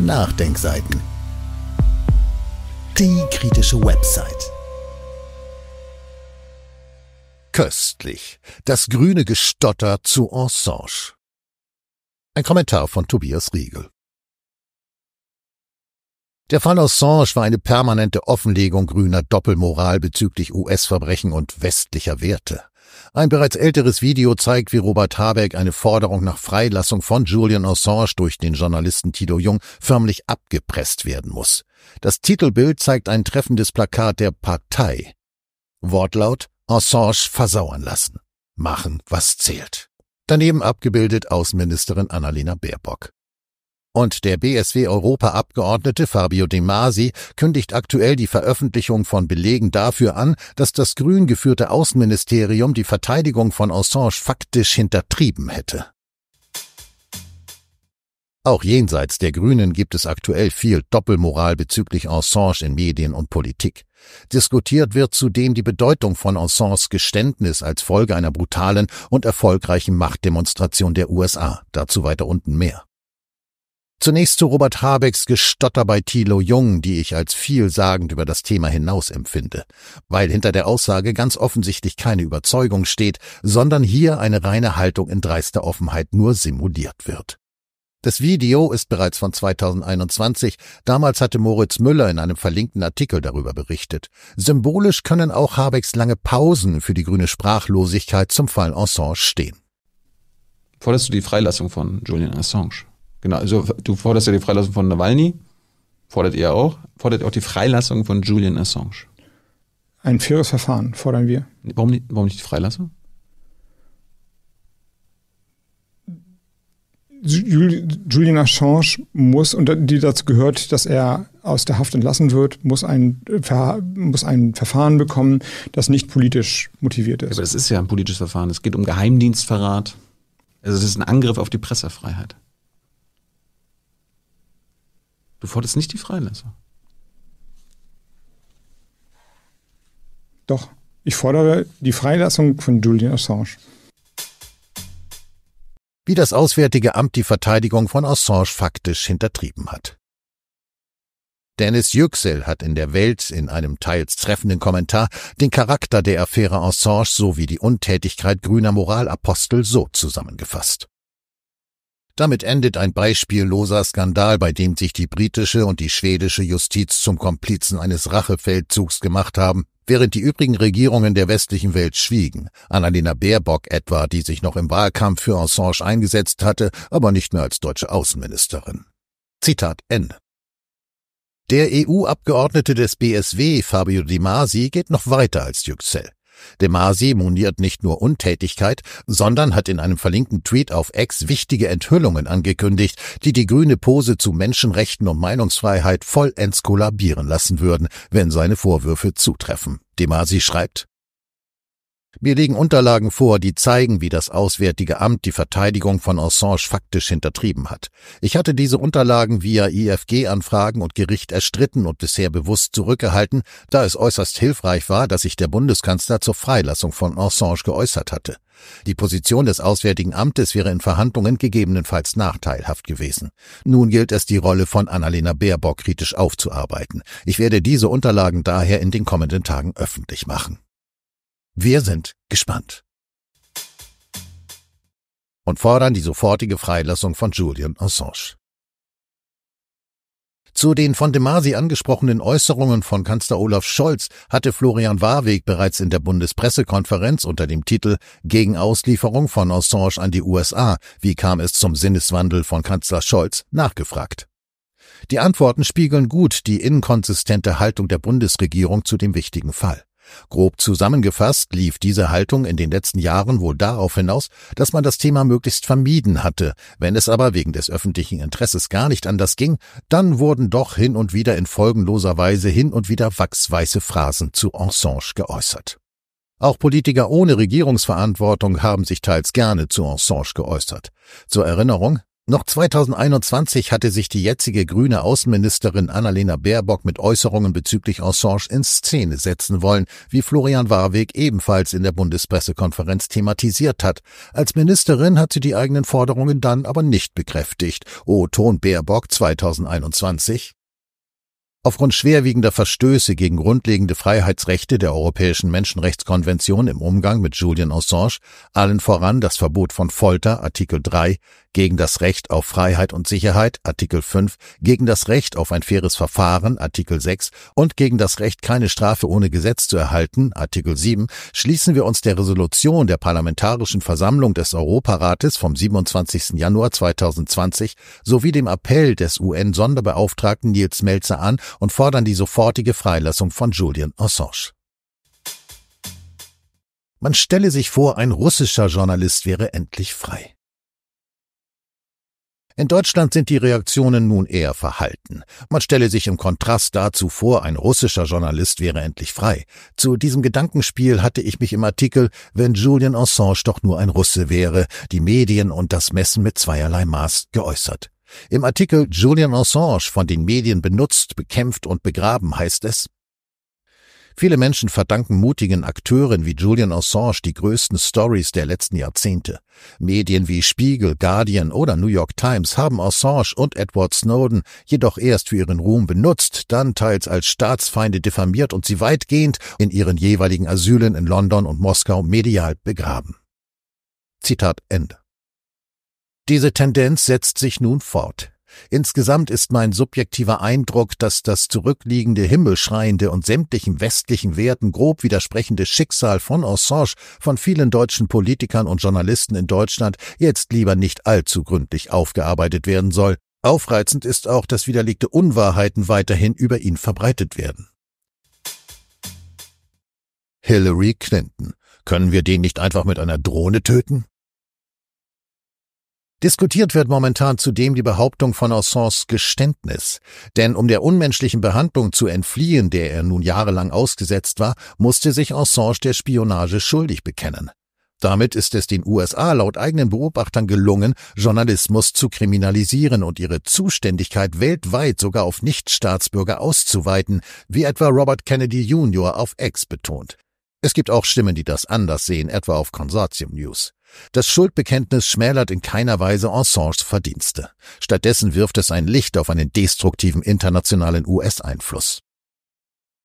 Nachdenkseiten. Die kritische Website. Köstlich. Das grüne Gestotter zu Ensanche. Ein Kommentar von Tobias Riegel. Der Fall Assange war eine permanente Offenlegung grüner Doppelmoral bezüglich US-Verbrechen und westlicher Werte. Ein bereits älteres Video zeigt, wie Robert Habeck eine Forderung nach Freilassung von Julian Assange durch den Journalisten Tito Jung förmlich abgepresst werden muss. Das Titelbild zeigt ein treffendes Plakat der Partei. Wortlaut Assange versauern lassen. Machen, was zählt. Daneben abgebildet Außenministerin Annalena Baerbock. Und der BSW-Europa-Abgeordnete Fabio De Masi kündigt aktuell die Veröffentlichung von Belegen dafür an, dass das grün geführte Außenministerium die Verteidigung von Assange faktisch hintertrieben hätte. Auch jenseits der Grünen gibt es aktuell viel Doppelmoral bezüglich Assange in Medien und Politik. Diskutiert wird zudem die Bedeutung von Assanges Geständnis als Folge einer brutalen und erfolgreichen Machtdemonstration der USA. Dazu weiter unten mehr. Zunächst zu Robert Habecks Gestotter bei Thilo Jung, die ich als vielsagend über das Thema hinaus empfinde, weil hinter der Aussage ganz offensichtlich keine Überzeugung steht, sondern hier eine reine Haltung in dreister Offenheit nur simuliert wird. Das Video ist bereits von 2021, damals hatte Moritz Müller in einem verlinkten Artikel darüber berichtet. Symbolisch können auch Habecks lange Pausen für die grüne Sprachlosigkeit zum Fall Assange stehen. Forderst du die Freilassung von Julian Assange? Genau, also du forderst ja die Freilassung von Nawalny, fordert ihr auch, fordert auch die Freilassung von Julian Assange. Ein faires Verfahren fordern wir. Warum nicht, warum nicht die Freilassung? Julian Assange muss, und die dazu gehört, dass er aus der Haft entlassen wird, muss ein, muss ein Verfahren bekommen, das nicht politisch motiviert ist. Aber das ist ja ein politisches Verfahren. Es geht um Geheimdienstverrat. Also es ist ein Angriff auf die Pressefreiheit. Du forderst nicht die Freilassung. Doch, ich fordere die Freilassung von Julian Assange. Wie das Auswärtige Amt die Verteidigung von Assange faktisch hintertrieben hat. Dennis Yüksel hat in der Welt in einem teils treffenden Kommentar den Charakter der Affäre Assange sowie die Untätigkeit grüner Moralapostel so zusammengefasst. Damit endet ein beispielloser Skandal, bei dem sich die britische und die schwedische Justiz zum Komplizen eines Rachefeldzugs gemacht haben, während die übrigen Regierungen der westlichen Welt schwiegen. Annalena Baerbock etwa, die sich noch im Wahlkampf für Assange eingesetzt hatte, aber nicht mehr als deutsche Außenministerin. Zitat Ende. Der EU-Abgeordnete des BSW, Fabio Di Masi, geht noch weiter als Yüksel. Demasi moniert nicht nur Untätigkeit, sondern hat in einem verlinkten Tweet auf Ex wichtige Enthüllungen angekündigt, die die grüne Pose zu Menschenrechten und Meinungsfreiheit vollends kollabieren lassen würden, wenn seine Vorwürfe zutreffen. Demasi schreibt, mir liegen Unterlagen vor, die zeigen, wie das Auswärtige Amt die Verteidigung von Assange faktisch hintertrieben hat. Ich hatte diese Unterlagen via IFG-Anfragen und Gericht erstritten und bisher bewusst zurückgehalten, da es äußerst hilfreich war, dass sich der Bundeskanzler zur Freilassung von Assange geäußert hatte. Die Position des Auswärtigen Amtes wäre in Verhandlungen gegebenenfalls nachteilhaft gewesen. Nun gilt es, die Rolle von Annalena Baerbock kritisch aufzuarbeiten. Ich werde diese Unterlagen daher in den kommenden Tagen öffentlich machen. Wir sind gespannt. Und fordern die sofortige Freilassung von Julian Assange. Zu den von de Masi angesprochenen Äußerungen von Kanzler Olaf Scholz hatte Florian Warweg bereits in der Bundespressekonferenz unter dem Titel Gegen Auslieferung von Assange an die USA, wie kam es zum Sinneswandel von Kanzler Scholz, nachgefragt. Die Antworten spiegeln gut die inkonsistente Haltung der Bundesregierung zu dem wichtigen Fall. Grob zusammengefasst lief diese Haltung in den letzten Jahren wohl darauf hinaus, dass man das Thema möglichst vermieden hatte. Wenn es aber wegen des öffentlichen Interesses gar nicht anders ging, dann wurden doch hin und wieder in folgenloser Weise hin und wieder wachsweiße Phrasen zu Ensanche geäußert. Auch Politiker ohne Regierungsverantwortung haben sich teils gerne zu Ensanche geäußert. Zur Erinnerung, noch 2021 hatte sich die jetzige grüne Außenministerin Annalena Baerbock mit Äußerungen bezüglich Assange in Szene setzen wollen, wie Florian Warweg ebenfalls in der Bundespressekonferenz thematisiert hat. Als Ministerin hat sie die eigenen Forderungen dann aber nicht bekräftigt. O Ton Baerbock 2021. Aufgrund schwerwiegender Verstöße gegen grundlegende Freiheitsrechte der Europäischen Menschenrechtskonvention im Umgang mit Julian Assange, allen voran das Verbot von Folter, Artikel 3, gegen das Recht auf Freiheit und Sicherheit, Artikel 5, gegen das Recht auf ein faires Verfahren, Artikel 6, und gegen das Recht, keine Strafe ohne Gesetz zu erhalten, Artikel 7, schließen wir uns der Resolution der Parlamentarischen Versammlung des Europarates vom 27. Januar 2020 sowie dem Appell des UN-Sonderbeauftragten Nils Melzer an und fordern die sofortige Freilassung von Julian Assange. Man stelle sich vor, ein russischer Journalist wäre endlich frei. In Deutschland sind die Reaktionen nun eher verhalten. Man stelle sich im Kontrast dazu vor, ein russischer Journalist wäre endlich frei. Zu diesem Gedankenspiel hatte ich mich im Artikel Wenn Julian Assange doch nur ein Russe wäre, die Medien und das Messen mit zweierlei Maß geäußert. Im Artikel Julian Assange von den Medien benutzt, bekämpft und begraben heißt es, Viele Menschen verdanken mutigen Akteuren wie Julian Assange die größten Stories der letzten Jahrzehnte. Medien wie Spiegel, Guardian oder New York Times haben Assange und Edward Snowden jedoch erst für ihren Ruhm benutzt, dann teils als Staatsfeinde diffamiert und sie weitgehend in ihren jeweiligen Asylen in London und Moskau medial begraben. Zitat Ende. Diese Tendenz setzt sich nun fort. Insgesamt ist mein subjektiver Eindruck, dass das zurückliegende, himmelschreiende und sämtlichen westlichen Werten grob widersprechende Schicksal von Assange von vielen deutschen Politikern und Journalisten in Deutschland jetzt lieber nicht allzu gründlich aufgearbeitet werden soll. Aufreizend ist auch, dass widerlegte Unwahrheiten weiterhin über ihn verbreitet werden. Hillary Clinton. Können wir den nicht einfach mit einer Drohne töten? Diskutiert wird momentan zudem die Behauptung von Orsons Geständnis, denn um der unmenschlichen Behandlung zu entfliehen, der er nun jahrelang ausgesetzt war, musste sich Assange der Spionage schuldig bekennen. Damit ist es den USA laut eigenen Beobachtern gelungen, Journalismus zu kriminalisieren und ihre Zuständigkeit weltweit sogar auf Nichtstaatsbürger auszuweiten, wie etwa Robert Kennedy Jr. auf X betont. Es gibt auch Stimmen, die das anders sehen, etwa auf Consortium News. Das Schuldbekenntnis schmälert in keiner Weise Assange's Verdienste. Stattdessen wirft es ein Licht auf einen destruktiven internationalen US-Einfluss.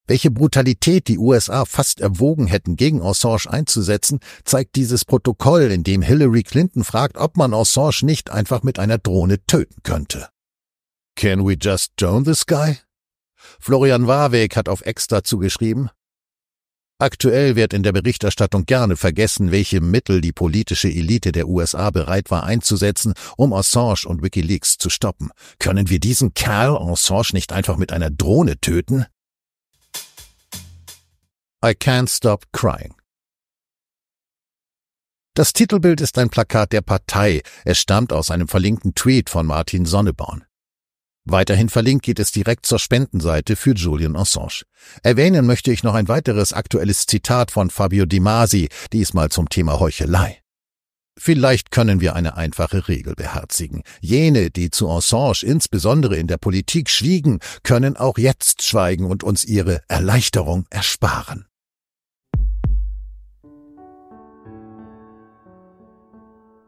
Welche Brutalität die USA fast erwogen hätten, gegen Assange einzusetzen, zeigt dieses Protokoll, in dem Hillary Clinton fragt, ob man Assange nicht einfach mit einer Drohne töten könnte. Can we just drone this guy? Florian Warweg hat auf Ex dazu geschrieben, Aktuell wird in der Berichterstattung gerne vergessen, welche Mittel die politische Elite der USA bereit war einzusetzen, um Assange und Wikileaks zu stoppen. Können wir diesen Kerl Assange nicht einfach mit einer Drohne töten? I can't stop crying. Das Titelbild ist ein Plakat der Partei. Es stammt aus einem verlinkten Tweet von Martin Sonneborn. Weiterhin verlinkt geht es direkt zur Spendenseite für Julian Assange. Erwähnen möchte ich noch ein weiteres aktuelles Zitat von Fabio Di Masi, diesmal zum Thema Heuchelei. Vielleicht können wir eine einfache Regel beherzigen. Jene, die zu Assange insbesondere in der Politik schwiegen, können auch jetzt schweigen und uns ihre Erleichterung ersparen.